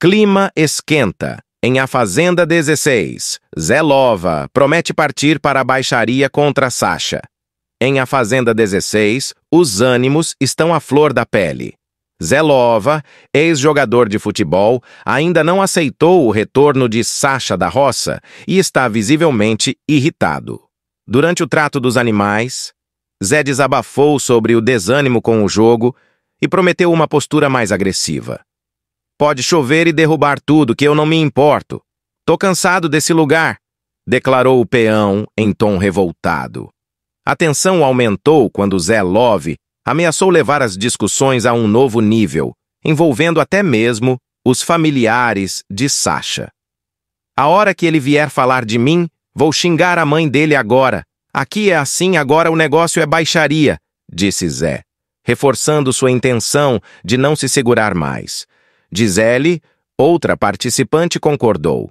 Clima esquenta. Em A Fazenda 16, Zé Lova promete partir para a baixaria contra Sasha. Em A Fazenda 16, os ânimos estão à flor da pele. Zé Lova, ex-jogador de futebol, ainda não aceitou o retorno de Sasha da Roça e está visivelmente irritado. Durante o trato dos animais, Zé desabafou sobre o desânimo com o jogo e prometeu uma postura mais agressiva. Pode chover e derrubar tudo, que eu não me importo. Tô cansado desse lugar, declarou o peão em tom revoltado. A tensão aumentou quando Zé Love ameaçou levar as discussões a um novo nível, envolvendo até mesmo os familiares de Sasha. A hora que ele vier falar de mim, vou xingar a mãe dele agora. Aqui é assim, agora o negócio é baixaria, disse Zé, reforçando sua intenção de não se segurar mais. Gisele, outra participante, concordou.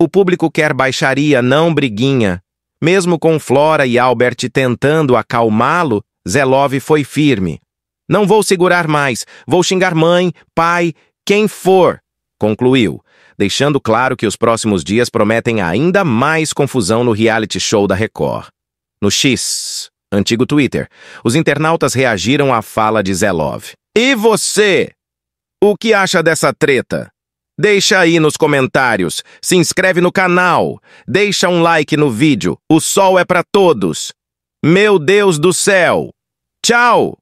O público quer baixaria, não briguinha. Mesmo com Flora e Albert tentando acalmá-lo, Zelov foi firme. Não vou segurar mais, vou xingar mãe, pai, quem for, concluiu, deixando claro que os próximos dias prometem ainda mais confusão no reality show da Record. No X, antigo Twitter, os internautas reagiram à fala de Zelov. E você? O que acha dessa treta? Deixa aí nos comentários, se inscreve no canal, deixa um like no vídeo. O sol é para todos. Meu Deus do céu! Tchau!